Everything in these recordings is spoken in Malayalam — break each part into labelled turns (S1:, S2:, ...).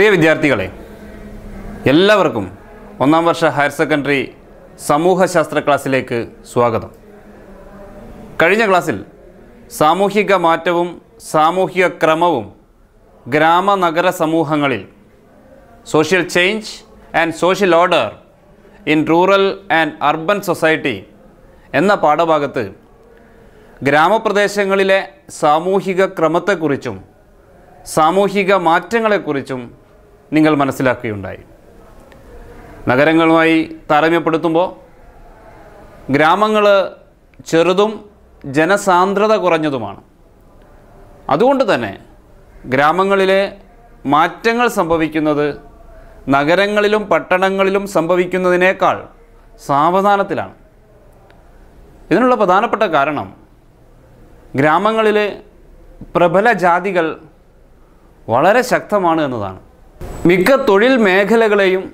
S1: പ്രിയ വിദ്യാർത്ഥികളെ എല്ലാവർക്കും ഒന്നാം വർഷ ഹയർ സെക്കൻഡറി സമൂഹശാസ്ത്ര ക്ലാസ്സിലേക്ക് സ്വാഗതം കഴിഞ്ഞ ക്ലാസ്സിൽ സാമൂഹിക മാറ്റവും സാമൂഹിക ക്രമവും ഗ്രാമ നഗര സമൂഹങ്ങളിൽ social change and social order in rural and urban society എന്ന പാഠഭാഗത്ത് ഗ്രാമപ്രദേശങ്ങളിലെ സാമൂഹിക ക്രമത്തെക്കുറിച്ചും സാമൂഹിക മാറ്റങ്ങളെക്കുറിച്ചും നിങ്ങൾ മനസ്സിലാക്കുകയുണ്ടായി നഗരങ്ങളുമായി താരമ്യപ്പെടുത്തുമ്പോൾ ഗ്രാമങ്ങൾ ചെറുതും ജനസാന്ദ്രത കുറഞ്ഞതുമാണ് അതുകൊണ്ട് തന്നെ ഗ്രാമങ്ങളിലെ മാറ്റങ്ങൾ സംഭവിക്കുന്നത് നഗരങ്ങളിലും പട്ടണങ്ങളിലും സംഭവിക്കുന്നതിനേക്കാൾ സാവധാനത്തിലാണ് ഇതിനുള്ള പ്രധാനപ്പെട്ട കാരണം ഗ്രാമങ്ങളിലെ പ്രബല ജാതികൾ വളരെ ശക്തമാണ് എന്നതാണ് മിക്ക തൊഴിൽ മേഖലകളെയും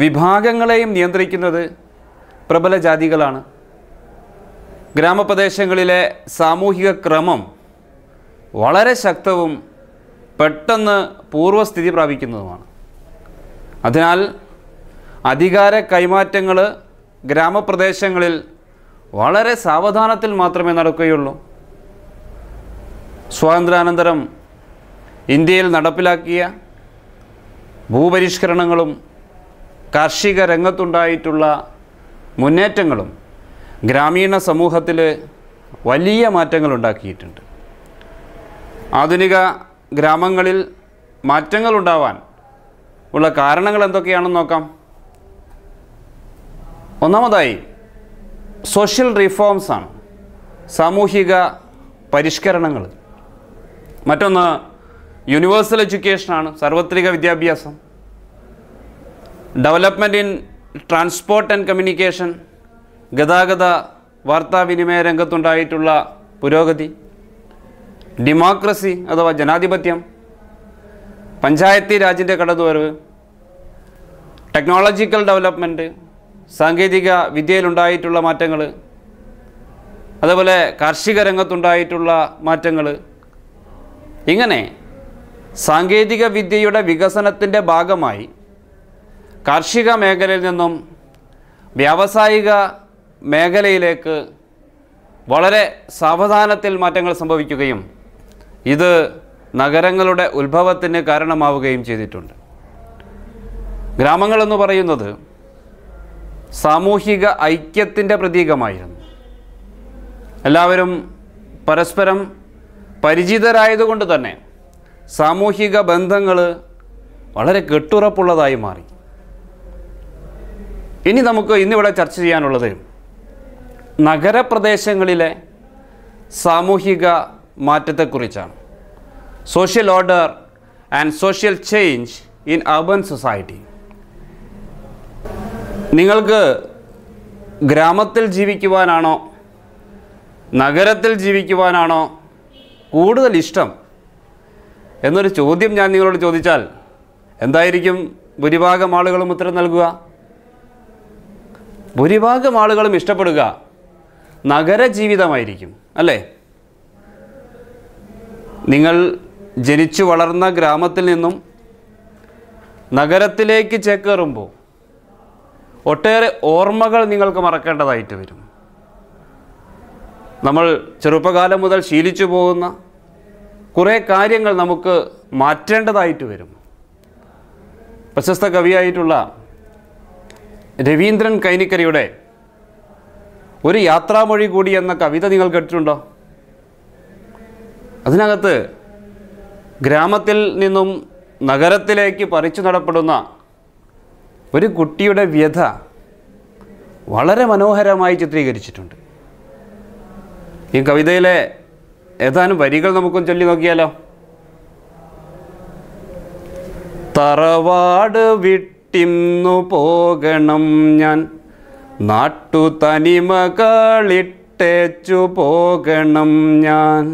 S1: വിഭാഗങ്ങളെയും നിയന്ത്രിക്കുന്നത് പ്രബല ജാതികളാണ് ഗ്രാമപ്രദേശങ്ങളിലെ സാമൂഹിക ക്രമം വളരെ ശക്തവും പെട്ടെന്ന് പൂർവ്വസ്ഥിതി പ്രാപിക്കുന്നതുമാണ് അതിനാൽ അധികാര കൈമാറ്റങ്ങൾ ഗ്രാമപ്രദേശങ്ങളിൽ വളരെ സാവധാനത്തിൽ മാത്രമേ നടക്കുകയുള്ളൂ സ്വാതന്ത്ര്യാനന്തരം ഇന്ത്യയിൽ നടപ്പിലാക്കിയ ഭൂപരിഷ്കരണങ്ങളും കാർഷിക രംഗത്തുണ്ടായിട്ടുള്ള മുന്നേറ്റങ്ങളും ഗ്രാമീണ സമൂഹത്തിൽ വലിയ മാറ്റങ്ങൾ ഉണ്ടാക്കിയിട്ടുണ്ട് ആധുനിക ഗ്രാമങ്ങളിൽ മാറ്റങ്ങൾ ഉണ്ടാവാൻ ഉള്ള കാരണങ്ങൾ എന്തൊക്കെയാണെന്ന് നോക്കാം ഒന്നാമതായി സോഷ്യൽ റിഫോംസാണ് സാമൂഹിക പരിഷ്കരണങ്ങൾ മറ്റൊന്ന് യൂണിവേഴ്സൽ എഡ്യൂക്കേഷനാണ് സാർവത്രിക വിദ്യാഭ്യാസം development in transport and communication ഗതാഗത വാർത്താവിനിമയ രംഗത്തുണ്ടായിട്ടുള്ള പുരോഗതി ഡെമോക്രസി അഥവാ ജനാധിപത്യം പഞ്ചായത്തി രാജിൻ്റെ കടന്നുവരവ് ടെക്നോളജിക്കൽ ഡെവലപ്മെൻറ്റ് സാങ്കേതിക വിദ്യയിലുണ്ടായിട്ടുള്ള മാറ്റങ്ങൾ അതുപോലെ കാർഷിക രംഗത്തുണ്ടായിട്ടുള്ള മാറ്റങ്ങൾ ഇങ്ങനെ സാങ്കേതിക വിദ്യയുടെ വികസനത്തിൻ്റെ ഭാഗമായി കാർഷിക മേഖലയിൽ നിന്നും വ്യാവസായിക മേഖലയിലേക്ക് വളരെ സാവധാനത്തിൽ മാറ്റങ്ങൾ സംഭവിക്കുകയും ഇത് നഗരങ്ങളുടെ ഉത്ഭവത്തിന് കാരണമാവുകയും ചെയ്തിട്ടുണ്ട് ഗ്രാമങ്ങളെന്ന് പറയുന്നത് സാമൂഹിക ഐക്യത്തിൻ്റെ പ്രതീകമായിരുന്നു എല്ലാവരും പരസ്പരം പരിചിതരായതുകൊണ്ട് തന്നെ സാമൂഹിക ബന്ധങ്ങൾ വളരെ കെട്ടുറപ്പുള്ളതായി മാറി ഇനി നമുക്ക് ഇന്നിവിടെ ചർച്ച ചെയ്യാനുള്ളത് നഗരപ്രദേശങ്ങളിലെ സാമൂഹിക മാറ്റത്തെക്കുറിച്ചാണ് social order and social change in urban society നിങ്ങൾക്ക് ഗ്രാമത്തിൽ ജീവിക്കുവാനാണോ നഗരത്തിൽ ജീവിക്കുവാനാണോ കൂടുതൽ ഇഷ്ടം എന്നൊരു ചോദ്യം ഞാൻ നിങ്ങളോട് ചോദിച്ചാൽ എന്തായിരിക്കും ഭൂരിഭാഗം ആളുകളും ഉത്തരം നൽകുക ഭൂരിഭാഗം ആളുകളും ഇഷ്ടപ്പെടുക നഗര ജീവിതമായിരിക്കും അല്ലേ നിങ്ങൾ ജനിച്ചു വളർന്ന ഗ്രാമത്തിൽ നിന്നും നഗരത്തിലേക്ക് ചേക്കേറുമ്പോൾ ഒട്ടേറെ ഓർമ്മകൾ നിങ്ങൾക്ക് മറക്കേണ്ടതായിട്ട് വരും നമ്മൾ ചെറുപ്പകാലം മുതൽ ശീലിച്ചു പോകുന്ന കുറേ കാര്യങ്ങൾ നമുക്ക് മാറ്റേണ്ടതായിട്ട് വരും പ്രശസ്ത കവിയായിട്ടുള്ള രവീന്ദ്രൻ കൈനിക്കരിയുടെ ഒരു യാത്രാമൊഴി കൂടി എന്ന കവിത നിങ്ങൾ കേട്ടിട്ടുണ്ടോ അതിനകത്ത് ഗ്രാമത്തിൽ നിന്നും നഗരത്തിലേക്ക് പറിച്ചു നടപ്പെടുന്ന ഒരു കുട്ടിയുടെ വ്യഥ വളരെ മനോഹരമായി ചിത്രീകരിച്ചിട്ടുണ്ട് ഈ കവിതയിലെ ഏതാനും വരികൾ നമുക്കൊന്ന് ചൊല്ലി നോക്കിയാലോ തറവാട് വിട്ടിന്നു പോകണം ഞാൻ നാട്ടു തനിമകളിട്ടേച്ചു പോകണം ഞാൻ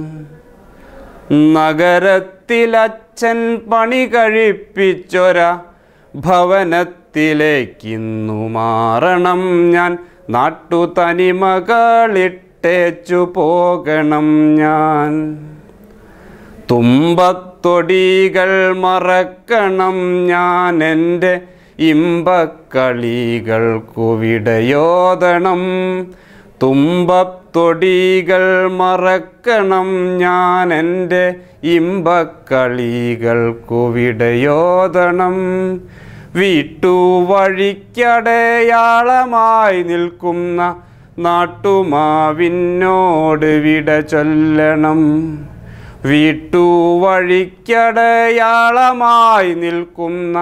S1: നഗരത്തിലച്ഛൻ പണി കഴിപ്പിച്ചൊര ഭവനത്തിലേക്കിന്നു മാറണം ഞാൻ നാട്ടു തനിമകളിട്ട് വിട്ടേച്ചു പോകണം ഞാൻ തുമ്പത്തൊടികൾ മറക്കണം ഞാൻ എൻ്റെ ഇമ്പക്കളികൾക്കുവിടയോദണം തുമ്പത്തൊടികൾ മറക്കണം ഞാൻ എൻ്റെ ഇമ്പക്കളികൾക്കുവിടയോദണം വീട്ടു വഴിക്കടയാളമായി നിൽക്കുന്ന നാട്ടുമാവിനോട് വിട ചൊല്ലണം വീട്ടു വഴിക്കടയാളമായി നിൽക്കുന്ന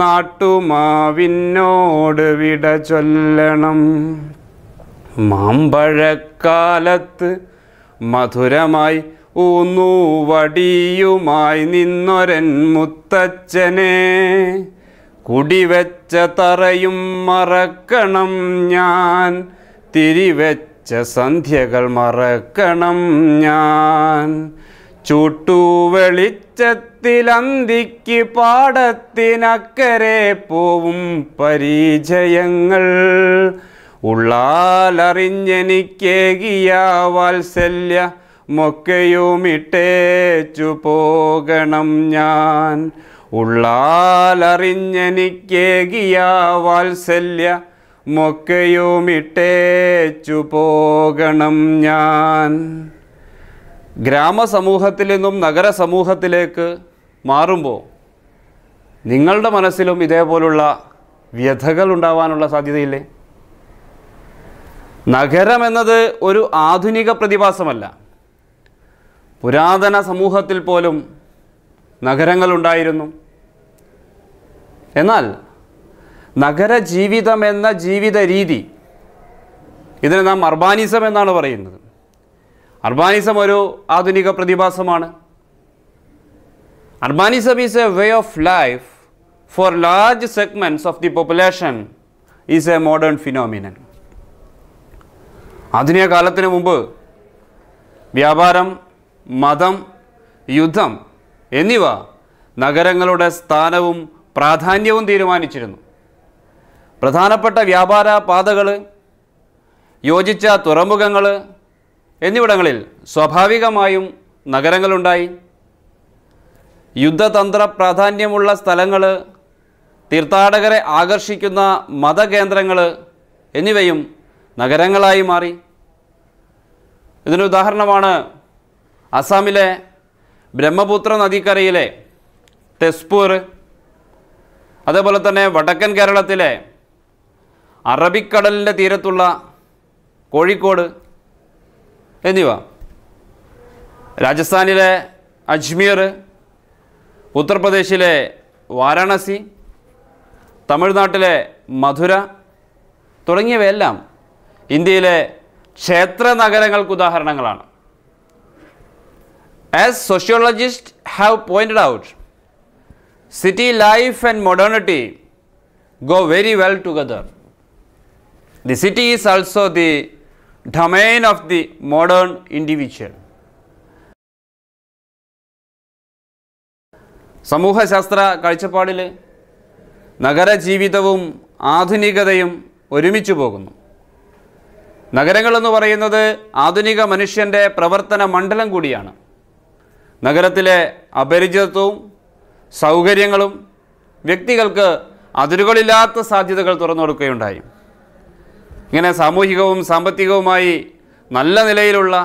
S1: നാട്ടുമാവിനോട് വിട ചൊല്ലണം മാമ്പഴക്കാലത്ത് മധുരമായി ഊന്നുവടിയുമായി നിന്നൊരൻ മുത്തച്ഛനെ കുടിവെച്ച തറയും മറക്കണം ഞാൻ തിരിവെച്ച സന്ധ്യകൾ മറക്കണം ഞാൻ ചുട്ടു വെളിച്ചത്തിലന്തിക്ക് പാടത്തിനക്കരെ പോവും പരിചയങ്ങൾ ഉള്ളാലറിഞ്ഞെനിക്കേകിയ വാത്സല്യ മൊക്കെയുമിട്ടേച്ചു പോകണം ഞാൻ ഉള്ളാലറിഞ്ഞെനിക്കേകിയ വാത്സല്യ മൊക്കയുമിട്ടേച്ചു പോകണം ഞാൻ ഗ്രാമസമൂഹത്തിൽ നിന്നും നഗരസമൂഹത്തിലേക്ക് മാറുമ്പോൾ നിങ്ങളുടെ മനസ്സിലും ഇതേപോലുള്ള വ്യഥകൾ ഉണ്ടാവാനുള്ള സാധ്യതയില്ലേ നഗരം ഒരു ആധുനിക പ്രതിഭാസമല്ല പുരാതന സമൂഹത്തിൽ പോലും നഗരങ്ങളുണ്ടായിരുന്നു എന്നാൽ നഗരജീവിതം എന്ന ജീവിത രീതി ഇതിനെ നാം അർബാനിസം എന്നാണ് പറയുന്നത് അർബാനിസം ഒരു ആധുനിക പ്രതിഭാസമാണ് urbanism is a way of life for large segments of the population is a modern phenomenon ആധുനിക കാലത്തിന് മുമ്പ് വ്യാപാരം മതം യുദ്ധം എന്നിവ നഗരങ്ങളുടെ സ്ഥാനവും പ്രാധാന്യവും തീരുമാനിച്ചിരുന്നു പ്രധാനപ്പെട്ട വ്യാപാര പാതകൾ യോജിച്ച തുറമുഖങ്ങൾ എന്നിവിടങ്ങളിൽ സ്വാഭാവികമായും നഗരങ്ങളുണ്ടായി യുദ്ധതന്ത്ര പ്രാധാന്യമുള്ള സ്ഥലങ്ങൾ തീർത്ഥാടകരെ ആകർഷിക്കുന്ന മതകേന്ദ്രങ്ങൾ എന്നിവയും നഗരങ്ങളായി മാറി ഇതിന് ഉദാഹരണമാണ് അസാമിലെ ബ്രഹ്മപുത്ര നദിക്കരയിലെ തെസ്പൂർ അതേപോലെ തന്നെ വടക്കൻ കേരളത്തിലെ അറബിക്കടലിൻ്റെ തീരത്തുള്ള കോഴിക്കോട് എന്നിവ രാജസ്ഥാനിലെ അജ്മീർ ഉത്തർപ്രദേശിലെ വാരാണസി തമിഴ്നാട്ടിലെ മധുര തുടങ്ങിയവയെല്ലാം ഇന്ത്യയിലെ ക്ഷേത്ര നഗരങ്ങൾക്ക് ഉദാഹരണങ്ങളാണ് as sociologist have pointed out city life and modernity go very well together The city is also the domain of the modern individual. സമൂഹശാസ്ത്ര കാഴ്ചപ്പാടിൽ നഗരജീവിതവും ആധുനികതയും ഒരുമിച്ചു പോകുന്നു നഗരങ്ങളെന്ന് പറയുന്നത് ആധുനിക മനുഷ്യൻ്റെ പ്രവർത്തന മണ്ഡലം കൂടിയാണ് നഗരത്തിലെ അപരിചിതത്വവും സൗകര്യങ്ങളും വ്യക്തികൾക്ക് അതിരുകളില്ലാത്ത സാധ്യതകൾ തുറന്നു കൊടുക്കുകയുണ്ടായി ഇങ്ങനെ സാമൂഹികവും സാമ്പത്തികവുമായി നല്ല നിലയിലുള്ള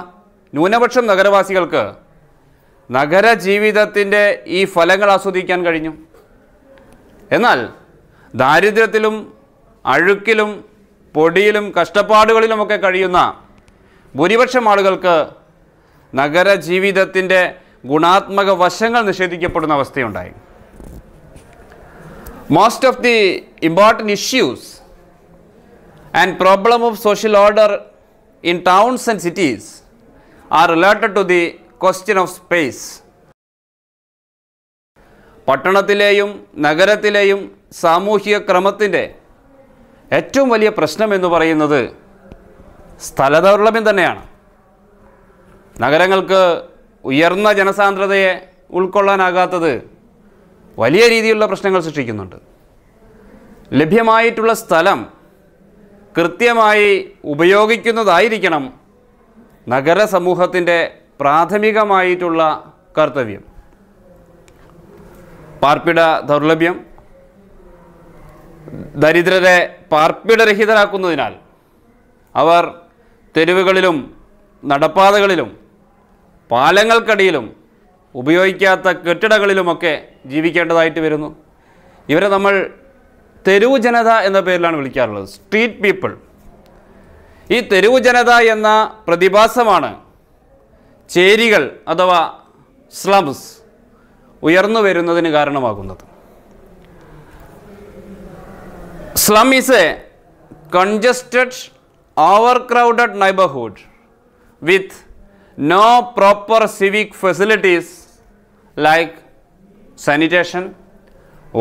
S1: ന്യൂനപക്ഷം നഗരവാസികൾക്ക് നഗര ജീവിതത്തിൻ്റെ ഈ ഫലങ്ങൾ ആസ്വദിക്കാൻ കഴിഞ്ഞു എന്നാൽ ദാരിദ്ര്യത്തിലും അഴുക്കിലും പൊടിയിലും കഷ്ടപ്പാടുകളിലുമൊക്കെ കഴിയുന്ന ഭൂരിപക്ഷം ആളുകൾക്ക് നഗര ജീവിതത്തിൻ്റെ ഗുണാത്മക വശങ്ങൾ നിഷേധിക്കപ്പെടുന്ന അവസ്ഥയുണ്ടായി most of the important issues and problem of social order in towns and cities are related to the question of space. പട്ടണത്തിലെയും നഗരത്തിലെയും സാമൂഹിക ക്രമത്തിൻ്റെ ഏറ്റവും വലിയ പ്രശ്നം എന്ന് പറയുന്നത് സ്ഥലദൗർലഭ്യം തന്നെയാണ് നഗരങ്ങൾക്ക് ഉയർന്ന ജനസാന്ദ്രതയെ ഉൾക്കൊള്ളാനാകാത്തത് വലിയ രീതിയിലുള്ള പ്രശ്നങ്ങൾ സൃഷ്ടിക്കുന്നുണ്ട് ലഭ്യമായിട്ടുള്ള സ്ഥലം കൃത്യമായി ഉപയോഗിക്കുന്നതായിരിക്കണം നഗരസമൂഹത്തിൻ്റെ പ്രാഥമികമായിട്ടുള്ള കർത്തവ്യം പാർപ്പിട ദൗർലഭ്യം ദരിദ്രരെ പാർപ്പിടരഹിതരാക്കുന്നതിനാൽ അവർ തെരുവുകളിലും നടപ്പാതകളിലും പാലങ്ങൾക്കടിയിലും ഉപയോഗിക്കാത്ത കെട്ടിടങ്ങളിലുമൊക്കെ ജീവിക്കേണ്ടതായിട്ട് വരുന്നു ഇവരെ നമ്മൾ തെരുവ് ജനത എന്ന പേരിലാണ് വിളിക്കാറുള്ളത് സ്ട്രീറ്റ് പീപ്പിൾ ഈ തെരുവ് ജനത എന്ന പ്രതിഭാസമാണ് ചേരികൾ അഥവാ സ്ലംസ് ഉയർന്നു വരുന്നതിന് കാരണമാകുന്നത് slum is a congested overcrowded neighbourhood with no proper civic facilities like sanitation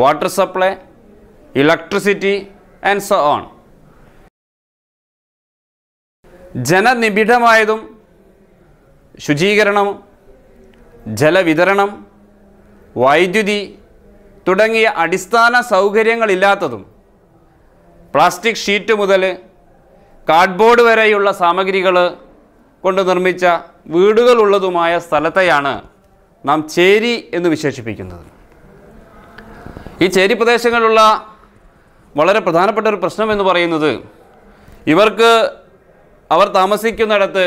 S1: water supply electricity and so on ജനനിബിഡമായതും ശുചീകരണം ജലവിതരണം വൈദ്യുതി തുടങ്ങിയ അടിസ്ഥാന സൗകര്യങ്ങളില്ലാത്തതും പ്ലാസ്റ്റിക് ഷീറ്റ് മുതൽ കാർഡ്ബോർഡ് വരെയുള്ള സാമഗ്രികൾ കൊണ്ട് നിർമ്മിച്ച വീടുകളുള്ളതുമായ സ്ഥലത്തെയാണ് നാം ചേരി എന്ന് വിശേഷിപ്പിക്കുന്നത് ഈ ചേരി പ്രദേശങ്ങളിലുള്ള വളരെ പ്രധാനപ്പെട്ട ഒരു പ്രശ്നം എന്ന് പറയുന്നത് ഇവർക്ക് അവർ താമസിക്കുന്നിടത്ത്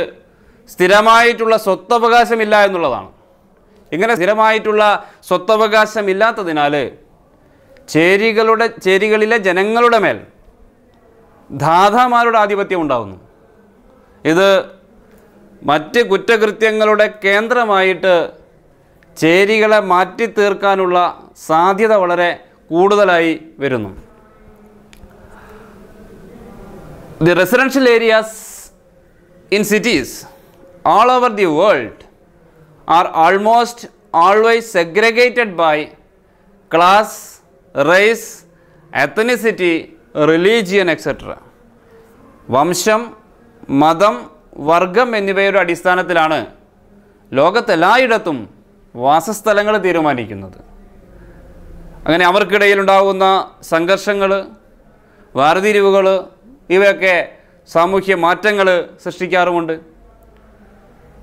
S1: സ്ഥിരമായിട്ടുള്ള സ്വത്തവകാശമില്ല എന്നുള്ളതാണ് ഇങ്ങനെ സ്ഥിരമായിട്ടുള്ള സ്വത്തവകാശമില്ലാത്തതിനാൽ ചേരികളുടെ ചേരികളിലെ ജനങ്ങളുടെ മേൽ ദാതാമാരുടെ ആധിപത്യം ഉണ്ടാകുന്നു ഇത് മറ്റ് കുറ്റകൃത്യങ്ങളുടെ കേന്ദ്രമായിട്ട് ചേരികളെ മാറ്റി തീർക്കാനുള്ള സാധ്യത വളരെ കൂടുതലായി വരുന്നു the residential areas in cities all over the world are almost always segregated by class, race, ethnicity, religion, etc. വംശം മതം വർഗം എന്നിവയുടെ അടിസ്ഥാനത്തിലാണ് ലോകത്തെല്ലായിടത്തും വാസസ്ഥലങ്ങൾ തീരുമാനിക്കുന്നത് അങ്ങനെ അവർക്കിടയിൽ ഉണ്ടാകുന്ന സംഘർഷങ്ങൾ വേർതിരിവുകൾ ഇവയൊക്കെ സാമൂഹ്യ മാറ്റങ്ങൾ സൃഷ്ടിക്കാറുമുണ്ട്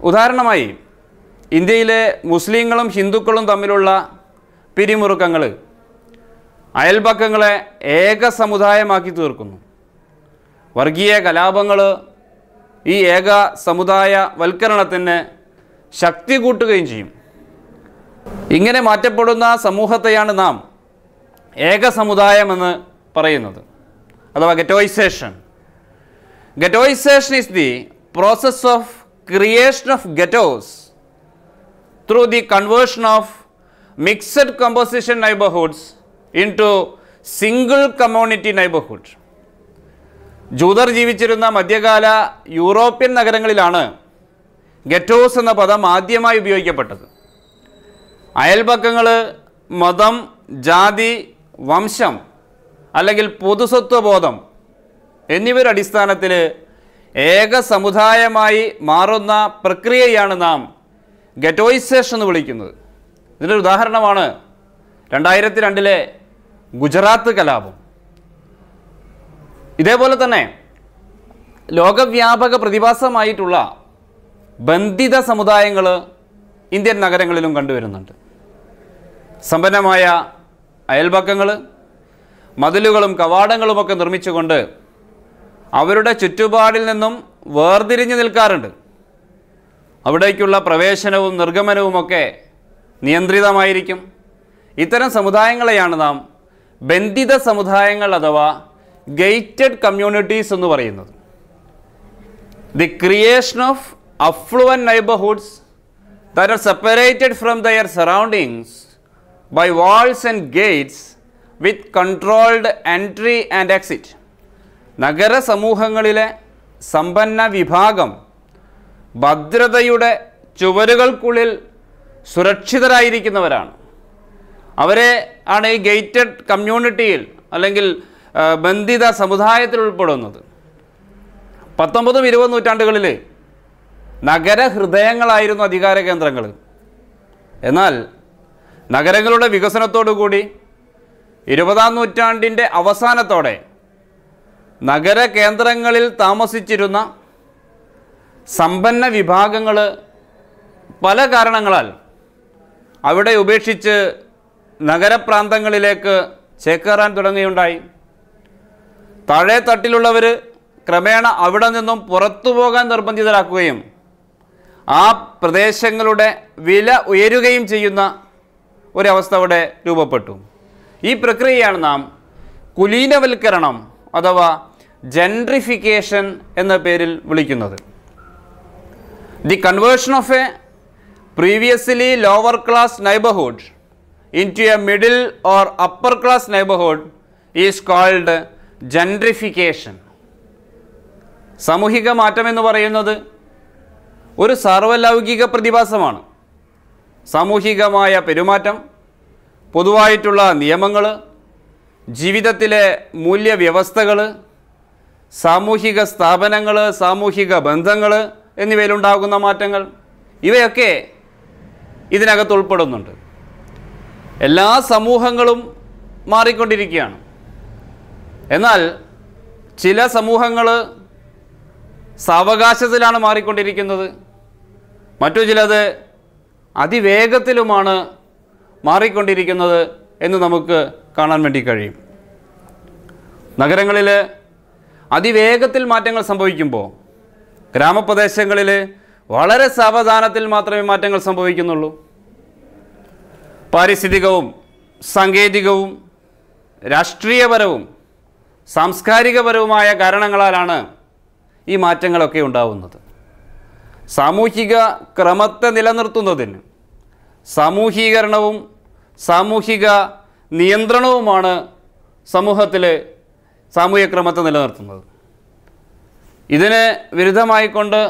S1: ഉദാഹരണമായി ഇന്ത്യയിലെ മുസ്ലിങ്ങളും ഹിന്ദുക്കളും തമ്മിലുള്ള പിരിമുറുക്കങ്ങൾ അയൽപക്കങ്ങളെ ഏക സമുദായമാക്കി തീർക്കുന്നു വർഗീയ കലാപങ്ങൾ ഈ ഏക സമുദായ വൽക്കരണത്തിന് ശക്തി കൂട്ടുകയും ചെയ്യും ഇങ്ങനെ മാറ്റപ്പെടുന്ന സമൂഹത്തെയാണ് നാം ഏക സമുദായമെന്ന് പറയുന്നത് അഥവാ ghettoisation ghettoisation is the process of of of through the conversion of mixed composition neighbourhoods into single community neighbourhood ജൂതർ ജീവിച്ചിരുന്ന മധ്യകാല യൂറോപ്യൻ നഗരങ്ങളിലാണ് ഗെറ്റോസ് എന്ന പദം ആദ്യമായി ഉപയോഗിക്കപ്പെട്ടത് അയൽപക്കങ്ങൾ മതം ജാതി വംശം അല്ലെങ്കിൽ പൊതുസ്വത്വബോധം എന്നിവയുടെ അടിസ്ഥാനത്തിൽ ഏക സമുദായമായി മാറുന്ന പ്രക്രിയയാണ് നാം ഗെറ്റോയിസേഷൻ എന്ന് വിളിക്കുന്നത് ഇതിൻ്റെ ഉദാഹരണമാണ് രണ്ടായിരത്തി രണ്ടിലെ ഗുജറാത്ത് കലാപം ഇതേപോലെ തന്നെ ലോകവ്യാപക പ്രതിഭാസമായിട്ടുള്ള ബന്ധിത സമുദായങ്ങൾ ഇന്ത്യൻ നഗരങ്ങളിലും കണ്ടുവരുന്നുണ്ട് സമ്പന്നമായ അയൽപക്കങ്ങൾ മതിലുകളും കവാടങ്ങളുമൊക്കെ നിർമ്മിച്ചുകൊണ്ട് അവരുടെ ചുറ്റുപാടിൽ നിന്നും വേർതിരിഞ്ഞു നിൽക്കാറുണ്ട് അവിടേക്കുള്ള പ്രവേശനവും നിർഗമനവുമൊക്കെ നിയന്ത്രിതമായിരിക്കും ഇത്തരം സമുദായങ്ങളെയാണ് നാം ബന്ധിത സമുദായങ്ങൾ അഥവാ ഗേറ്റഡ് കമ്മ്യൂണിറ്റീസ് എന്ന് പറയുന്നത് the creation of affluent neighbourhoods that are separated from their surroundings by walls and gates with controlled entry and exit നഗര സമൂഹങ്ങളിലെ സമ്പന്ന വിഭാഗം ഭദ്രതയുടെ ചുവരുകൾക്കുള്ളിൽ സുരക്ഷിതരായിരിക്കുന്നവരാണ് അവരെ ആണ് ഈ ഗേറ്റഡ് കമ്മ്യൂണിറ്റിയിൽ അല്ലെങ്കിൽ ബന്ധിത സമുദായത്തിൽ ഉൾപ്പെടുന്നത് പത്തൊമ്പതും ഇരുപത് നൂറ്റാണ്ടുകളിൽ നഗര ഹൃദയങ്ങളായിരുന്നു അധികാര കേന്ദ്രങ്ങൾ എന്നാൽ നഗരങ്ങളുടെ വികസനത്തോടു കൂടി ഇരുപതാം നൂറ്റാണ്ടിൻ്റെ അവസാനത്തോടെ നഗര കേന്ദ്രങ്ങളിൽ താമസിച്ചിരുന്ന സമ്പന്ന വിഭാഗങ്ങൾ പല കാരണങ്ങളാൽ അവിടെ ഉപേക്ഷിച്ച് നഗരപ്രാന്തങ്ങളിലേക്ക് ചേക്കേറാൻ തുടങ്ങുകയുണ്ടായി താഴെ തട്ടിലുള്ളവർ ക്രമേണ അവിടെ നിന്നും പുറത്തു പോകാൻ നിർബന്ധിതരാക്കുകയും ആ പ്രദേശങ്ങളുടെ വില ഉയരുകയും ചെയ്യുന്ന ഒരവസ്ഥ അവിടെ രൂപപ്പെട്ടു ഈ പ്രക്രിയയാണ് നാം കുലീനവൽക്കരണം അഥവാ ജെൻട്രിഫിക്കേഷൻ എന്ന പേരിൽ വിളിക്കുന്നത് the conversion of a previously lower class neighbourhood into a middle or upper class neighbourhood is called gentrification സാമൂഹിക മാറ്റം എന്ന് പറയുന്നത് ഒരു സാർവലൗകിക പ്രതിഭാസമാണ് സാമൂഹികമായ പെരുമാറ്റം പൊതുവായിട്ടുള്ള നിയമങ്ങൾ ജീവിതത്തിലെ മൂല്യവ്യവസ്ഥകൾ സാമൂഹിക സ്ഥാപനങ്ങൾ സാമൂഹിക ബന്ധങ്ങൾ എന്നിവയിലുണ്ടാകുന്ന മാറ്റങ്ങൾ ഇവയൊക്കെ ഇതിനകത്ത് ഉൾപ്പെടുന്നുണ്ട് എല്ലാ സമൂഹങ്ങളും മാറിക്കൊണ്ടിരിക്കുകയാണ് എന്നാൽ ചില സമൂഹങ്ങൾ സാവകാശത്തിലാണ് മാറിക്കൊണ്ടിരിക്കുന്നത് മറ്റു ചിലത് അതിവേഗത്തിലുമാണ് മാറിക്കൊണ്ടിരിക്കുന്നത് എന്ന് നമുക്ക് കാണാൻ വേണ്ടി കഴിയും നഗരങ്ങളിൽ അതിവേഗത്തിൽ മാറ്റങ്ങൾ സംഭവിക്കുമ്പോൾ ഗ്രാമപ്രദേശങ്ങളിൽ വളരെ സാവധാനത്തിൽ മാത്രമേ മാറ്റങ്ങൾ സംഭവിക്കുന്നുള്ളൂ പാരിസ്ഥിതികവും സാങ്കേതികവും രാഷ്ട്രീയപരവും സാംസ്കാരികപരവുമായ കാരണങ്ങളാലാണ് ഈ മാറ്റങ്ങളൊക്കെ ഉണ്ടാവുന്നത് സാമൂഹിക ക്രമത്തെ നിലനിർത്തുന്നതിന് സാമൂഹീകരണവും സാമൂഹിക നിയന്ത്രണവുമാണ് സമൂഹത്തിലെ സാമൂഹ്യക്രമത്തെ നിലനിർത്തുന്നത് ഇതിന് വിരുദ്ധമായിക്കൊണ്ട്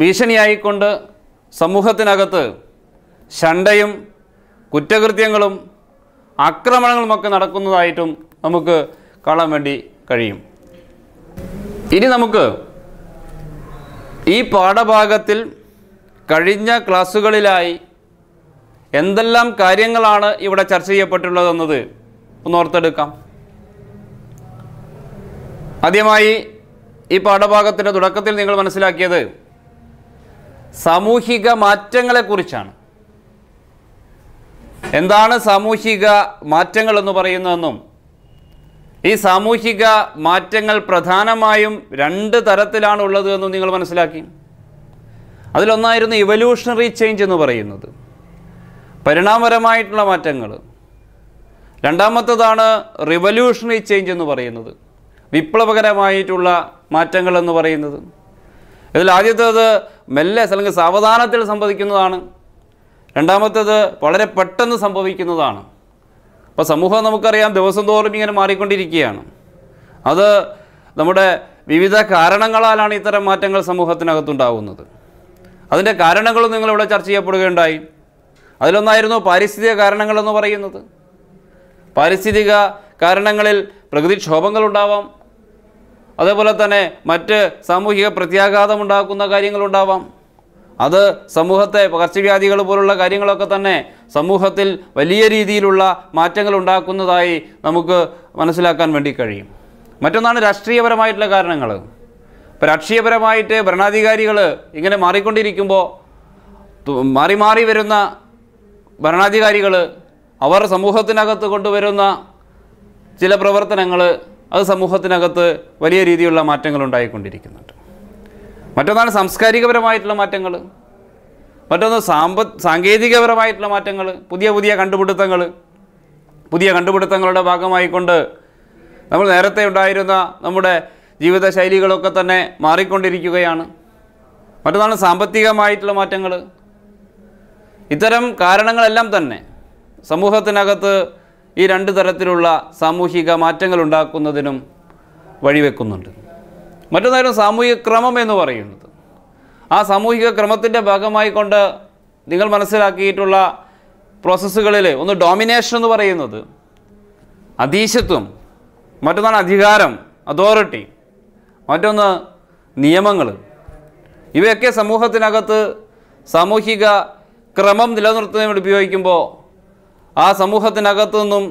S1: ഭീഷണിയായിക്കൊണ്ട് സമൂഹത്തിനകത്ത് ശണ്ടയും കുറ്റകൃത്യങ്ങളും ആക്രമണങ്ങളുമൊക്കെ നടക്കുന്നതായിട്ടും നമുക്ക് കാണാൻ വേണ്ടി കഴിയും ഇനി നമുക്ക് ഈ പാഠഭാഗത്തിൽ കഴിഞ്ഞ ക്ലാസ്സുകളിലായി എന്തെല്ലാം കാര്യങ്ങളാണ് ഇവിടെ ചർച്ച ചെയ്യപ്പെട്ടുള്ളതെന്നത് ഓർത്തെടുക്കാം ആദ്യമായി ഈ പാഠഭാഗത്തിൻ്റെ തുടക്കത്തിൽ നിങ്ങൾ മനസ്സിലാക്കിയത് സാമൂഹിക മാറ്റങ്ങളെക്കുറിച്ചാണ് എന്താണ് സാമൂഹിക മാറ്റങ്ങൾ എന്ന് പറയുന്നതെന്നും ഈ സാമൂഹിക മാറ്റങ്ങൾ പ്രധാനമായും രണ്ട് തരത്തിലാണ് ഉള്ളത് എന്നും നിങ്ങൾ മനസ്സിലാക്കി അതിലൊന്നായിരുന്നു ഇവല്യൂഷണറി ചേഞ്ച് എന്ന് പറയുന്നത് പരിണാമപരമായിട്ടുള്ള മാറ്റങ്ങൾ രണ്ടാമത്തതാണ് റിവല്യൂഷണറി ചേഞ്ച് എന്ന് പറയുന്നത് വിപ്ലവകരമായിട്ടുള്ള മാറ്റങ്ങൾ എന്ന് പറയുന്നത് ഇതിൽ ആദ്യത്തേത് മെല്ലെ അല്ലെങ്കിൽ സാവധാനത്തിൽ സംഭവിക്കുന്നതാണ് രണ്ടാമത്തേത് വളരെ പെട്ടെന്ന് സംഭവിക്കുന്നതാണ് അപ്പോൾ സമൂഹം നമുക്കറിയാം ദിവസം തോറും ഇങ്ങനെ മാറിക്കൊണ്ടിരിക്കുകയാണ് അത് നമ്മുടെ വിവിധ കാരണങ്ങളാലാണ് ഇത്തരം മാറ്റങ്ങൾ സമൂഹത്തിനകത്തുണ്ടാകുന്നത് അതിൻ്റെ കാരണങ്ങളും നിങ്ങളിവിടെ ചർച്ച ചെയ്യപ്പെടുകയുണ്ടായി അതിലൊന്നായിരുന്നു പാരിസ്ഥിതിക കാരണങ്ങളെന്ന് പറയുന്നത് പാരിസ്ഥിതിക കാരണങ്ങളിൽ പ്രകൃതിക്ഷോഭങ്ങളുണ്ടാവാം അതേപോലെ തന്നെ മറ്റ് സാമൂഹിക ഉണ്ടാക്കുന്ന കാര്യങ്ങളുണ്ടാവാം അത് സമൂഹത്തെ പകർച്ചവ്യാധികൾ പോലുള്ള കാര്യങ്ങളൊക്കെ തന്നെ സമൂഹത്തിൽ വലിയ രീതിയിലുള്ള മാറ്റങ്ങൾ ഉണ്ടാക്കുന്നതായി നമുക്ക് മനസ്സിലാക്കാൻ വേണ്ടി കഴിയും മറ്റൊന്നാണ് രാഷ്ട്രീയപരമായിട്ടുള്ള കാരണങ്ങൾ ഇപ്പോൾ രാഷ്ട്രീയപരമായിട്ട് ഭരണാധികാരികൾ ഇങ്ങനെ മാറിക്കൊണ്ടിരിക്കുമ്പോൾ മാറി മാറി വരുന്ന ഭരണാധികാരികൾ അവർ സമൂഹത്തിനകത്ത് കൊണ്ടുവരുന്ന ചില പ്രവർത്തനങ്ങൾ അത് സമൂഹത്തിനകത്ത് വലിയ രീതിയിലുള്ള മാറ്റങ്ങൾ ഉണ്ടായിക്കൊണ്ടിരിക്കുന്നുണ്ട് മറ്റൊന്നാണ് സാംസ്കാരികപരമായിട്ടുള്ള മാറ്റങ്ങൾ മറ്റൊന്ന് സാമ്പ സാങ്കേതികപരമായിട്ടുള്ള മാറ്റങ്ങൾ പുതിയ പുതിയ കണ്ടുപിടുത്തങ്ങൾ പുതിയ കണ്ടുപിടുത്തങ്ങളുടെ ഭാഗമായിക്കൊണ്ട് നമ്മൾ നേരത്തെ ഉണ്ടായിരുന്ന നമ്മുടെ ജീവിതശൈലികളൊക്കെ തന്നെ മാറിക്കൊണ്ടിരിക്കുകയാണ് മറ്റൊന്നാണ് സാമ്പത്തികമായിട്ടുള്ള മാറ്റങ്ങൾ ഇത്തരം കാരണങ്ങളെല്ലാം തന്നെ സമൂഹത്തിനകത്ത് ഈ രണ്ട് തരത്തിലുള്ള സാമൂഹിക മാറ്റങ്ങൾ ഉണ്ടാക്കുന്നതിനും വഴിവെക്കുന്നുണ്ട് മറ്റൊന്നായിരുന്നു സാമൂഹിക ക്രമം എന്ന് പറയുന്നത് ആ സാമൂഹിക ക്രമത്തിൻ്റെ ഭാഗമായി കൊണ്ട് നിങ്ങൾ മനസ്സിലാക്കിയിട്ടുള്ള പ്രോസസ്സുകളിൽ ഒന്ന് ഡോമിനേഷൻ എന്ന് പറയുന്നത് അതീശത്വം മറ്റൊന്നാണ് അധികാരം അതോറിറ്റി മറ്റൊന്ന് നിയമങ്ങൾ ഇവയൊക്കെ സമൂഹത്തിനകത്ത് സാമൂഹിക ക്രമം നിലനിർത്തുന്നതിന് വേണ്ടി ഉപയോഗിക്കുമ്പോൾ ആ സമൂഹത്തിനകത്തു നിന്നും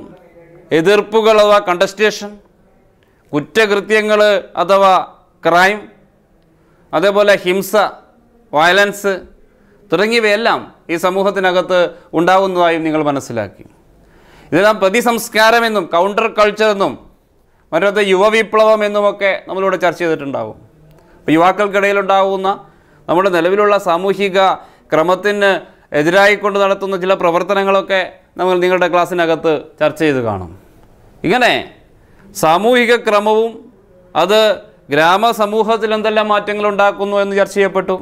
S1: എതിർപ്പുകൾ അഥവാ കണ്ടസ്റ്റേഷൻ കുറ്റകൃത്യങ്ങൾ അഥവാ ക്രൈം അതേപോലെ ഹിംസ വയലൻസ് തുടങ്ങിയവയെല്ലാം ഈ സമൂഹത്തിനകത്ത് ഉണ്ടാകുന്നതായും നിങ്ങൾ മനസ്സിലാക്കി ഇതെല്ലാം പ്രതിസംസ്കാരമെന്നും കൗണ്ടർ കൾച്ചർ എന്നും മറ്റൊരു യുവവിപ്ലവം എന്നുമൊക്കെ നമ്മളിവിടെ ചർച്ച ചെയ്തിട്ടുണ്ടാകും അപ്പോൾ യുവാക്കൾക്കിടയിലുണ്ടാകുന്ന നമ്മുടെ നിലവിലുള്ള സാമൂഹിക ക്രമത്തിന് കൊണ്ട് നടത്തുന്ന ചില പ്രവർത്തനങ്ങളൊക്കെ നമ്മൾ നിങ്ങളുടെ ക്ലാസ്സിനകത്ത് ചർച്ച ചെയ്ത് കാണും ഇങ്ങനെ സാമൂഹിക ക്രമവും അത് ഗ്രാമസമൂഹത്തിൽ എന്തെല്ലാം മാറ്റങ്ങൾ ഉണ്ടാക്കുന്നു എന്ന് ചർച്ച ചെയ്യപ്പെട്ടു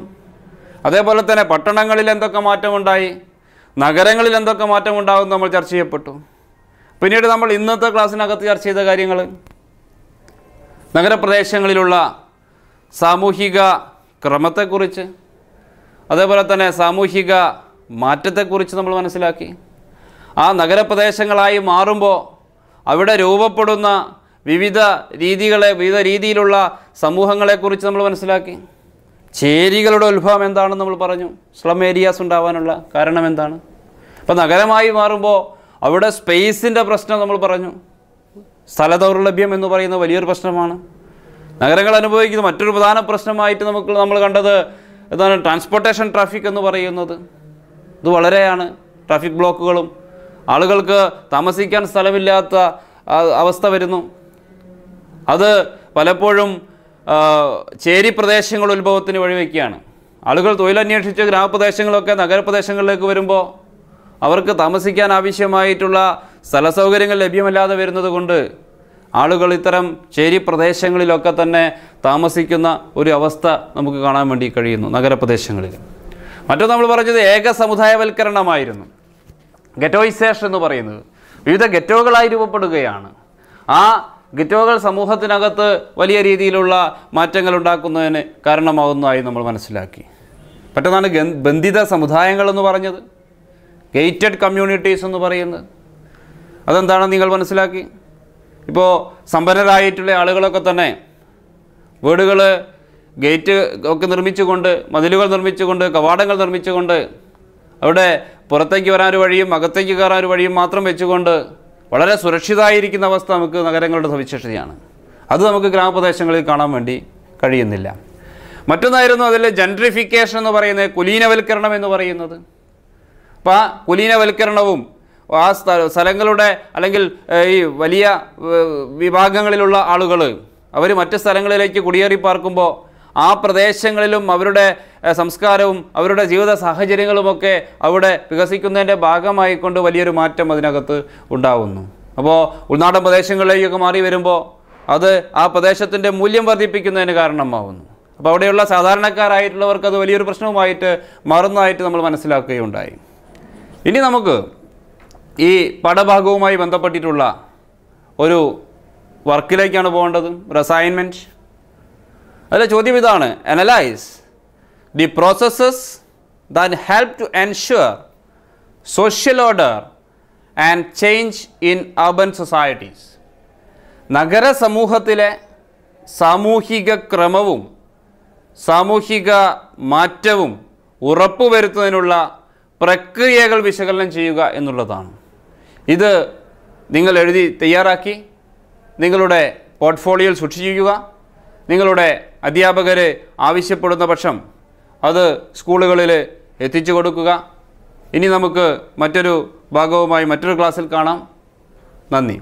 S1: അതേപോലെ തന്നെ പട്ടണങ്ങളിൽ എന്തൊക്കെ മാറ്റമുണ്ടായി നഗരങ്ങളിൽ എന്തൊക്കെ മാറ്റമുണ്ടാകും നമ്മൾ ചർച്ച ചെയ്യപ്പെട്ടു പിന്നീട് നമ്മൾ ഇന്നത്തെ ക്ലാസ്സിനകത്ത് ചർച്ച ചെയ്ത കാര്യങ്ങൾ നഗരപ്രദേശങ്ങളിലുള്ള സാമൂഹിക ക്രമത്തെക്കുറിച്ച് അതേപോലെ തന്നെ സാമൂഹിക മാറ്റത്തെക്കുറിച്ച് നമ്മൾ മനസ്സിലാക്കി ആ നഗരപ്രദേശങ്ങളായി മാറുമ്പോൾ അവിടെ രൂപപ്പെടുന്ന വിവിധ രീതികളെ വിവിധ രീതിയിലുള്ള സമൂഹങ്ങളെക്കുറിച്ച് നമ്മൾ മനസ്സിലാക്കി ചേരികളുടെ ഉത്ഭവം എന്താണെന്ന് നമ്മൾ പറഞ്ഞു സ്ലം ഏരിയാസ് ഉണ്ടാവാനുള്ള കാരണം എന്താണ് അപ്പോൾ നഗരമായി മാറുമ്പോൾ അവിടെ സ്പേസിൻ്റെ പ്രശ്നം നമ്മൾ പറഞ്ഞു സ്ഥല ദൗർലഭ്യം എന്ന് പറയുന്ന വലിയൊരു പ്രശ്നമാണ് നഗരങ്ങൾ അനുഭവിക്കുന്ന മറ്റൊരു പ്രധാന പ്രശ്നമായിട്ട് നമുക്ക് നമ്മൾ കണ്ടത് എന്താണ് ട്രാൻസ്പോർട്ടേഷൻ ട്രാഫിക് എന്ന് പറയുന്നത് ഇത് വളരെയാണ് ട്രാഫിക് ബ്ലോക്കുകളും ആളുകൾക്ക് താമസിക്കാൻ സ്ഥലമില്ലാത്ത അവസ്ഥ വരുന്നു അത് പലപ്പോഴും ചേരി പ്രദേശങ്ങൾ ഉത്ഭവത്തിന് വഴിവെക്കുകയാണ് ആളുകൾ തൊഴിലന്വേഷിച്ച് ഗ്രാമപ്രദേശങ്ങളൊക്കെ നഗരപ്രദേശങ്ങളിലേക്ക് വരുമ്പോൾ അവർക്ക് താമസിക്കാൻ ആവശ്യമായിട്ടുള്ള സ്ഥല സൗകര്യങ്ങൾ ലഭ്യമല്ലാതെ വരുന്നത് കൊണ്ട് ആളുകൾ ഇത്തരം ചേരി പ്രദേശങ്ങളിലൊക്കെ തന്നെ താമസിക്കുന്ന ഒരു അവസ്ഥ നമുക്ക് കാണാൻ വേണ്ടി കഴിയുന്നു നഗരപ്രദേശങ്ങളിൽ മറ്റൊന്ന് നമ്മൾ പറഞ്ഞത് ഏക സമുദായവൽക്കരണമായിരുന്നു ഗെറ്റോയിസേഷൻ എന്ന് പറയുന്നത് വിവിധ ഗെറ്റോകളായി രൂപപ്പെടുകയാണ് ആ ഗെറ്റോകൾ സമൂഹത്തിനകത്ത് വലിയ രീതിയിലുള്ള മാറ്റങ്ങൾ ഉണ്ടാക്കുന്നതിന് കാരണമാകുന്നതായി നമ്മൾ മനസ്സിലാക്കി മറ്റൊന്നാണ് ബന്ധിത സമുദായങ്ങളെന്ന് പറഞ്ഞത് ഗേറ്റഡ് കമ്മ്യൂണിറ്റീസ് എന്ന് പറയുന്നത് അതെന്താണെന്ന് നിങ്ങൾ മനസ്സിലാക്കി ഇപ്പോൾ സമ്പന്നരായിട്ടുള്ള ആളുകളൊക്കെ തന്നെ വീടുകൾ ഗേറ്റ് ഒക്കെ നിർമ്മിച്ചുകൊണ്ട് മതിലുകൾ നിർമ്മിച്ചുകൊണ്ട് കവാടങ്ങൾ നിർമ്മിച്ചുകൊണ്ട് അവിടെ പുറത്തേക്ക് വരാൻ ഒരു വഴിയും അകത്തേക്ക് കയറാൻ ഒരു വഴിയും മാത്രം വെച്ചുകൊണ്ട് വളരെ സുരക്ഷിതമായിരിക്കുന്ന അവസ്ഥ നമുക്ക് നഗരങ്ങളുടെ സവിശേഷതയാണ് അത് നമുക്ക് ഗ്രാമപ്രദേശങ്ങളിൽ കാണാൻ വേണ്ടി കഴിയുന്നില്ല മറ്റൊന്നായിരുന്നു അതിൽ ജെൻട്രിഫിക്കേഷൻ എന്ന് പറയുന്നത് കുലീനവൽക്കരണം എന്ന് പറയുന്നത് അപ്പോൾ ആ കുലീനവൽക്കരണവും ആ സ്ഥലങ്ങളുടെ അല്ലെങ്കിൽ ഈ വലിയ വിഭാഗങ്ങളിലുള്ള ആളുകൾ അവർ മറ്റ് സ്ഥലങ്ങളിലേക്ക് കുടിയേറി പാർക്കുമ്പോൾ ആ പ്രദേശങ്ങളിലും അവരുടെ സംസ്കാരവും അവരുടെ ജീവിത സാഹചര്യങ്ങളുമൊക്കെ അവിടെ വികസിക്കുന്നതിൻ്റെ ഭാഗമായിക്കൊണ്ട് വലിയൊരു മാറ്റം അതിനകത്ത് ഉണ്ടാവുന്നു അപ്പോൾ ഉൾനാടൻ പ്രദേശങ്ങളിലേക്കൊക്കെ മാറി വരുമ്പോൾ അത് ആ പ്രദേശത്തിൻ്റെ മൂല്യം വർദ്ധിപ്പിക്കുന്നതിന് കാരണമാവുന്നു അപ്പോൾ അവിടെയുള്ള സാധാരണക്കാരായിട്ടുള്ളവർക്ക് അത് വലിയൊരു പ്രശ്നവുമായിട്ട് മാറുന്നതായിട്ട് നമ്മൾ മനസ്സിലാക്കുകയുണ്ടായി ഇനി നമുക്ക് ഈ പടഭാഗവുമായി ബന്ധപ്പെട്ടിട്ടുള്ള ഒരു വർക്കിലേക്കാണ് പോകേണ്ടത് ഒരു അസൈൻമെൻറ്റ് അതിലെ ചോദ്യം ഇതാണ് analyse the processes that help to ensure social order and change in urban societies നഗര സമൂഹത്തിലെ സാമൂഹിക ക്രമവും സാമൂഹിക മാറ്റവും ഉറപ്പുവരുത്തുന്നതിനുള്ള പ്രക്രിയകൾ വിശകലനം ചെയ്യുക എന്നുള്ളതാണ് ഇത് നിങ്ങൾ എഴുതി തയ്യാറാക്കി നിങ്ങളുടെ പോർട്ട്ഫോളിയോയിൽ സൂക്ഷിക്കുക നിങ്ങളുടെ അധ്യാപകർ ആവശ്യപ്പെടുന്ന പക്ഷം അത് സ്കൂളുകളിൽ എത്തിച്ചു കൊടുക്കുക ഇനി നമുക്ക് മറ്റൊരു ഭാഗവുമായി മറ്റൊരു ക്ലാസ്സിൽ കാണാം നന്ദി